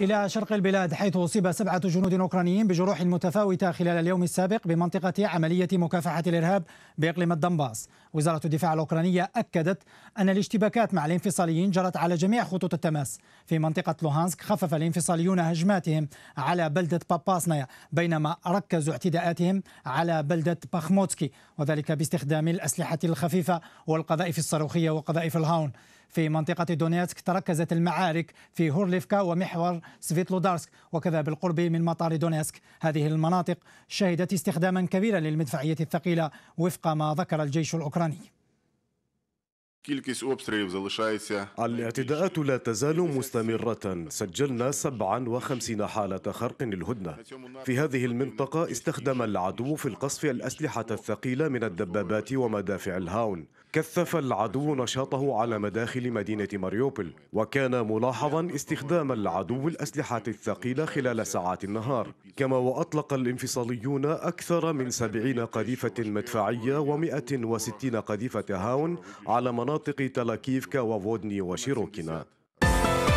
إلى شرق البلاد حيث أصيب سبعة جنود أوكرانيين بجروح متفاوتة خلال اليوم السابق بمنطقة عملية مكافحة الإرهاب بإقليم الدنباس وزارة الدفاع الأوكرانية أكدت أن الاشتباكات مع الانفصاليين جرت على جميع خطوط التماس في منطقة لوهانسك خفف الانفصاليون هجماتهم على بلدة باباسنايا بينما ركزوا اعتداءاتهم على بلدة باخموتسكي وذلك باستخدام الأسلحة الخفيفة والقذائف الصاروخية وقذائف الهاون في منطقة دونيتسك تركزت المعارك في هورليفكا ومحور سفيتلودارسك وكذا بالقرب من مطار دونيتسك هذه المناطق شهدت استخداما كبيرا للمدفعية الثقيلة وفق ما ذكر الجيش الأوكراني الاعتداءات لا تزال مستمرة سجلنا 57 حالة خرق للهدنة في هذه المنطقة استخدم العدو في القصف الأسلحة الثقيلة من الدبابات ومدافع الهاون كثف العدو نشاطه على مداخل مدينة ماريوبل وكان ملاحظا استخدام العدو الأسلحة الثقيلة خلال ساعات النهار كما وأطلق الانفصاليون أكثر من 70 قذيفة مدفعية و160 قذيفة هاون على مناطق مناطق تلاكيفكا وفودني وشيروكينا